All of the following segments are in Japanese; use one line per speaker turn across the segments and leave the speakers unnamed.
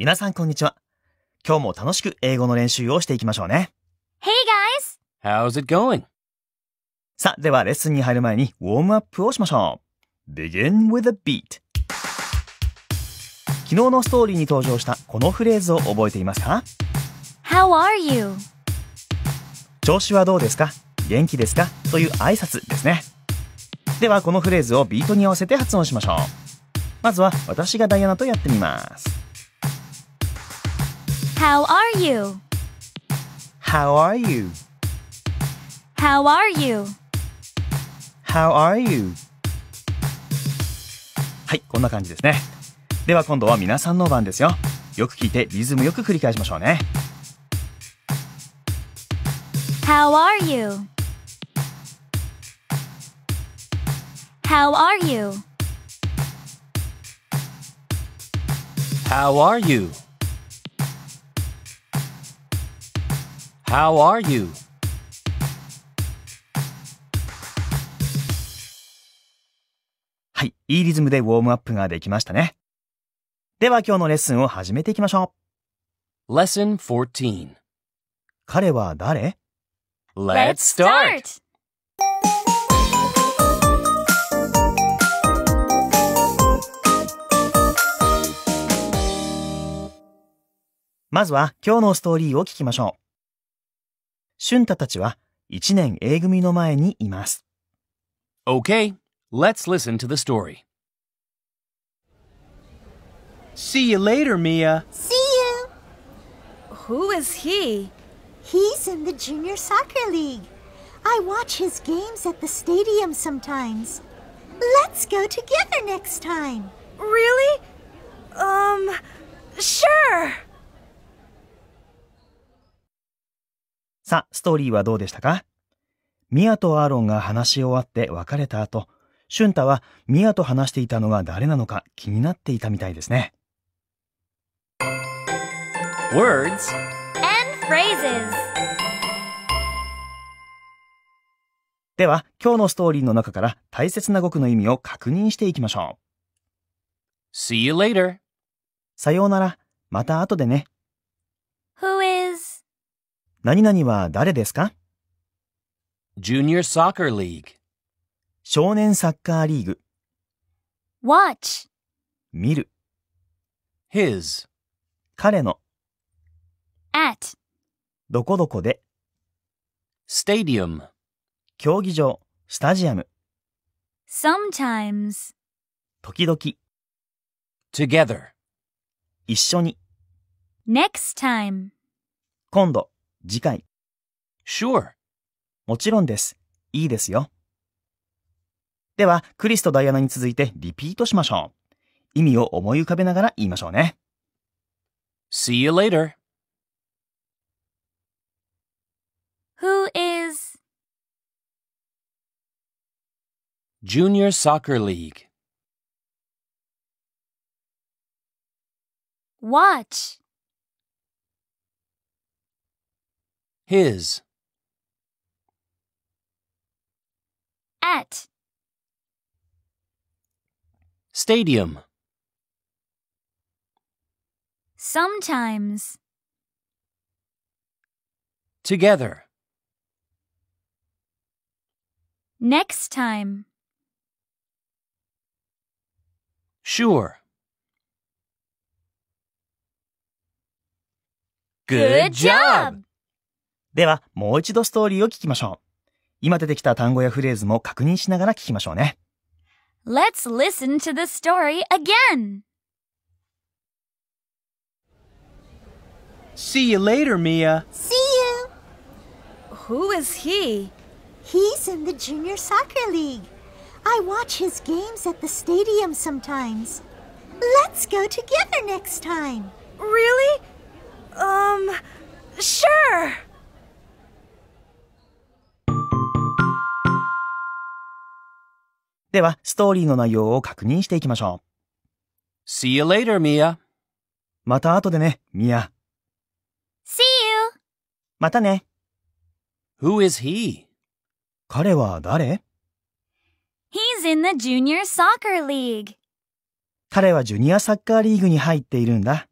皆さんこんにちは。今日も楽しく英語の練習をしていきましょうね。Hey guys! How's it going? さあ、ではレッスンに入る前にウォームアップをしましょう。Begin with a beat. 昨日のストーリーに登場したこのフレーズを覚えていますか
?How are you?
調子はどうですか元気ですかという挨拶ですね。ではこのフレーズをビートに合わせて発音しましょう。まずは私がダイアナとやってみます。
How are you?
How are you?
How are you?
How are you? はい、こんな感じですね。では今度は皆さんの番ですよ。よく聞いてリズムよく繰り返しましょうね。
How are you? How are you?
How are you? How are you?
はい、いいリズムでウォームアップができましたね。では今日のレッスンを始めていきましょう。Lesson 14彼は誰
?Let's start!
まずは今日のストーリーを聞きましょう。俊太たちは1年 A 組の前にいます。Okay,
let's listen to the story. See you later, Mia. See you. Who is he? He's in the Junior Soccer League. I watch his games at the stadium sometimes. Let's go together next time. Really? Um, sure.
さあ、ストーリーはどうでしたかミアとアーロンが話し終わって別れた後、シュンタはミアと話していたのが誰なのか気になっていたみたいですね。
Words and phrases
では、今日のストーリーの中から大切な語句の意味を確認していきましょう。See you later! さようなら、また後でね。Who is 何々は誰ですか ?Junior Soccer League 少年サッカーリーグ
Watch
見る His 彼の At どこどこで Stadium 競技場スタジアム
Sometimes
時々 Together 一緒に
Next time
今度次回。Sure. もちろんです。いいですよ。では、クリスとダイアナに続いてリピートしましょう。意味を思い浮かべながら言いましょうね。See you later.
Who is
Junior Soccer League?
Watch. His. At.
Stadium.
Sometimes. Together. Next time.
Sure. Good,
Good job. job.
では、もう一度ストーリーを聞きましょう。今出てきた単語やフレーズも確認しながら聞きましょうね。
Let's listen to the story again!
See you later, Mia.
See you. Who is he? He's in the Junior Soccer League. I watch his games at the stadium sometimes. Let's go together next time. Really? Um, sure.
では、ストーリーの内容を確認していきましょう。See you later, Mia. また後でね、ミア。
See you!
またね。Who is he? 彼は誰
?He's in the Junior Soccer League.
彼はジュニアサッカーリーグに入っているんだ。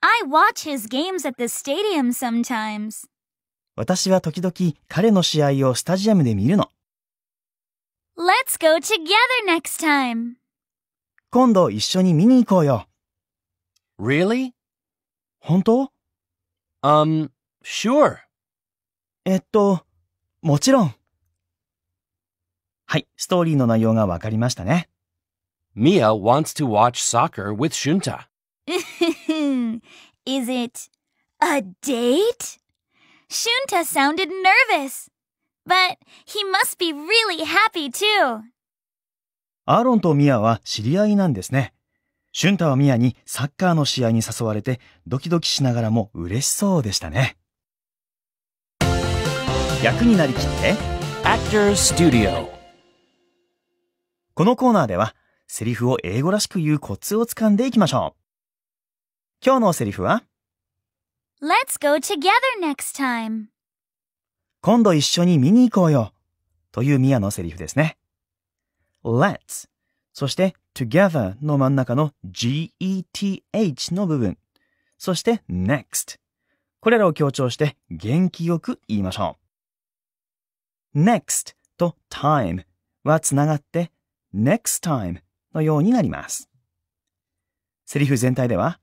I watch his games at the stadium sometimes.
私は時々彼の試合をスタジアムで見るの。
Let's go together next time!
今度一緒に見に行こうよ。Really? 本当 ?Um, sure. えっと、もちろん。はい、ストーリーの内容がわかりましたね。
Mia wants to watch soccer with Shunta.
Is it a date? Shunta sounded nervous. But he must be really happy too.
アーロンとミアは知り合いなんですね。シュンタはミアにサッカーの試合に誘われてドキドキしながらも嬉しそうでしたね。役になりきって Actors Studio このコーナーではセリフを英語らしく言うコツをつかんでいきましょう。今日のセリフは
Let's go together next time
今度一緒に見に行こうよ。というミアのセリフですね。let's そして together の真ん中の geth の部分。そして next。これらを強調して元気よく言いましょう。next と time はつながって next time のようになります。セリフ全体では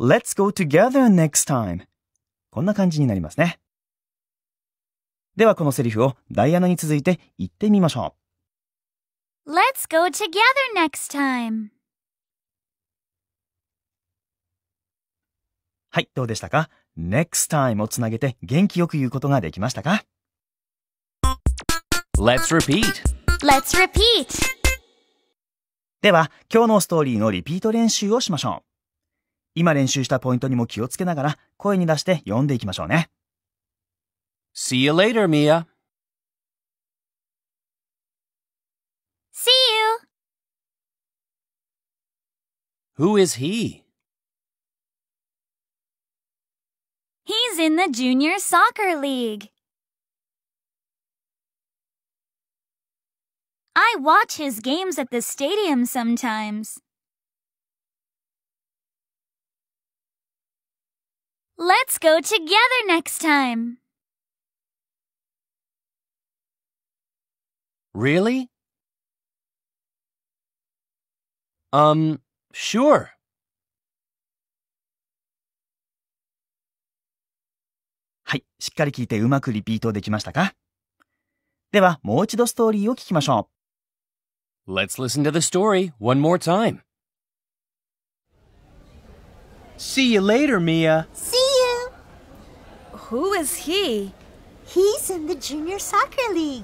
Let's go together next time こんな感じになりますね。ではこのセリフをダイアナに続いて言ってみましょ
う。Let's go together next time!
はい、どうでしたか ?next time をつなげて元気よく言うことができましたか ?Let's repeat!Let's repeat! では、今日のストーリーのリピート練習をしましょう。今練習したポイントにも気をつけながら声に出して読んでいきましょうね。See you later, Mia.
See you.
Who is he?
He's in the Junior Soccer League. I watch his games at the stadium sometimes. Let's go together next time.
Really? Um, sure. sure. はい、しっかり聞いてうまくリピートできましたかでは、もう一度ストーリーを聞きましょう。Let's listen to the story one more time. See you later, Mia. See you.
Who is he? He's in the junior soccer league.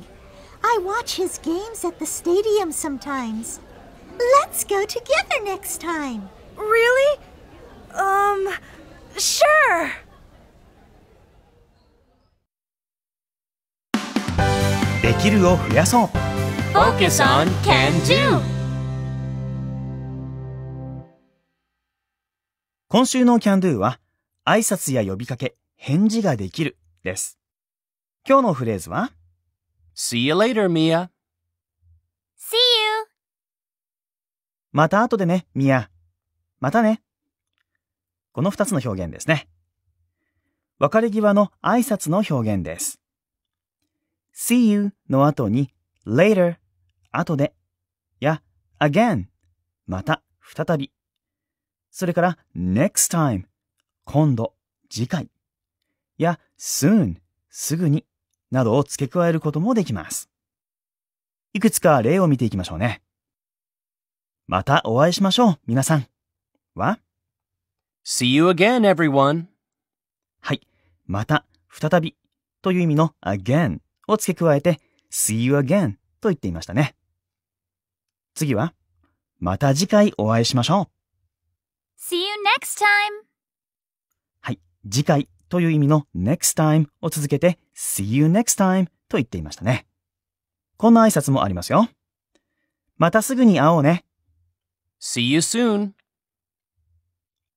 I watch his games at the stadium sometimes. Let's go together next time. Really? Um, sure.
できるを増やそう
Focus on Can Do
今週の Can Do は挨拶や呼びかけ、返事ができるです。今日のフレーズは See you later, Mia.
See you.
また後でね、Mia. またね。この二つの表現ですね。別れ際の挨拶の表現です。see you の後に later 後でや again また再びそれから next time 今度次回や soon すぐになどを付け加えることもできます。いくつか例を見ていきましょうね。またお会いしましょう、皆さん。は ?See you again, everyone. はい。また、再びという意味の again を付け加えて see you again と言っていましたね。次は、また次回お会いしましょう。
See you next time!
はい。次回という意味の next time を続けて See you next time と言っていましたね。こんな挨拶もありますよ。またすぐに会おうね。See you soon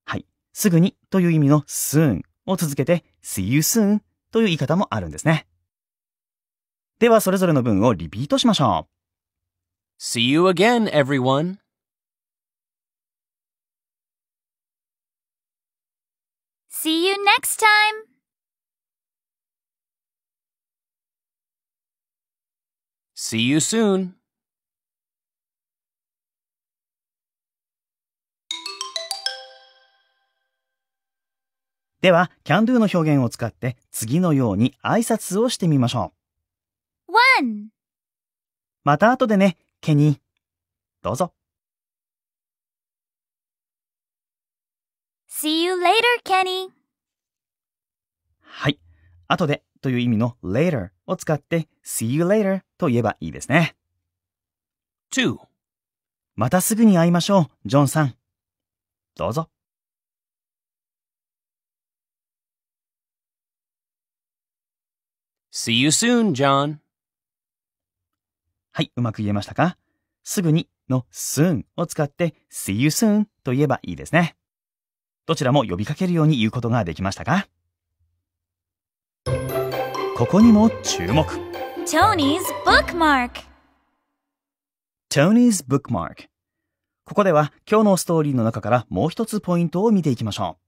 はい。すぐにという意味の soon を続けて See you soon という言い方もあるんですね。ではそれぞれの文をリピートしましょう。See you again, everyone.
See you next time.
See you soon! では、can do の表現を使って次のように挨拶をしてみましょう。one また後でね、ケニー。どうぞ。
See you later, Kenny!
はい。後でという意味の later を使って see you later と言えばいいですね。2またすぐに会いましょう、ジョンさん。どうぞ。See you soon, John. はい、うまく言えましたかすぐにの soon を使って see you soon と言えばいいですね。どちらも呼びかけるように言うことができましたかここにも注目
Tony's Bookmark
Tony's Bookmark ここでは今日のストーリーの中からもう一つポイントを見ていきましょう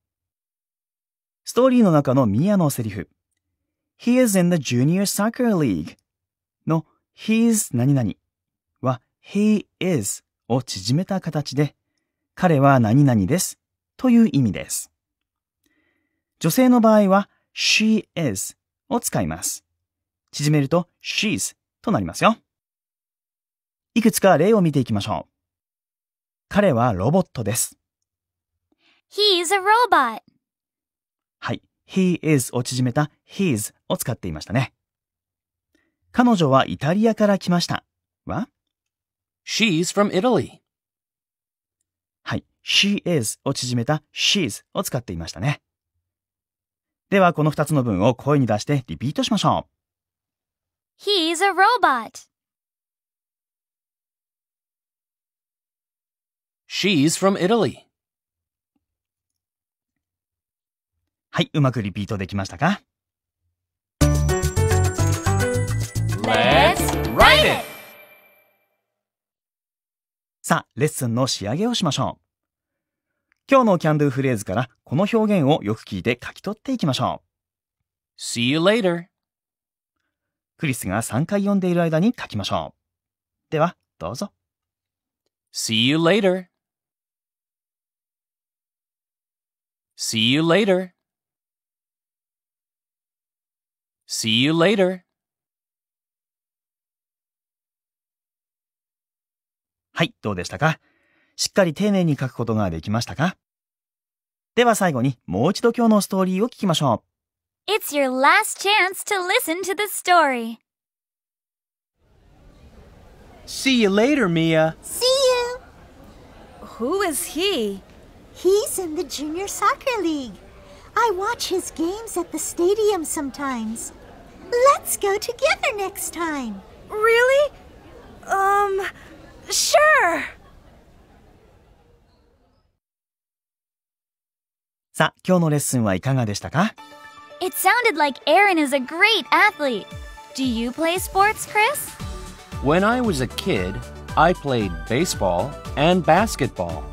ストーリーの中のミヤのセリフ He is in the Junior Soccer League の He's 何々は He is を縮めた形で彼は何々ですという意味です。女性の場合は She is を使います。縮めると she's となりますよ。いくつか例を見ていきましょう。彼はロボットです。
He is a robot.
はい。he is を縮めた his を使っていましたね。彼女はイタリアから来ました。は ?she's from Italy. はい。she is を縮めた she's を使っていましたね。ではこの2つの文を声に出してリピートしましょう。
He's a robot.
She's from Italy. はい、うまくリピートできましたか
?Let's write it!
さあ、レッスンの仕上げをしましょう。今日のキャンドゥフレーズからこの表現をよく聞いて書き取っていきましょう。See you later! クリスが3回読んでいる間に書きましょう。では、どうぞ。See you later! See you later! See you later! はい、どうでしたかしっかり丁寧に書くことができましたかでは最後にもう一度今日のストーリーを聞きましょ
う。It's your last chance to listen to the story.
See you later, Mia.
See you. Who is he? He's in the Junior Soccer League. I watch his games at the stadium sometimes. Let's go together next time. Really? Um, sure.
さあ、今日のレッスンはいかがでしたか
It sounded like Aaron is a great athlete. Do you play sports, Chris?
When I was a kid, I played baseball and basketball.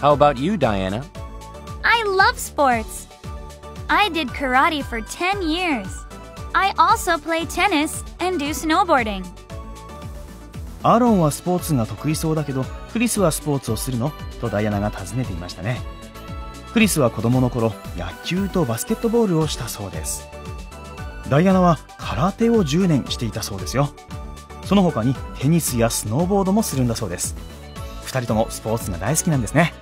How about you, Diana?
I love sports. I did karate for 10 years. I also play tennis and do snowboarding.
アーロンはスポーツが得意そうだけど、クリスはスポーツをするのとダイアナが尋ねていましたね。クリスは子供の頃野球とバスケットボールをしたそうですダイアナは空手を10年していたそうですよその他にテニスやスノーボードもするんだそうです2人ともスポーツが大好きなんですね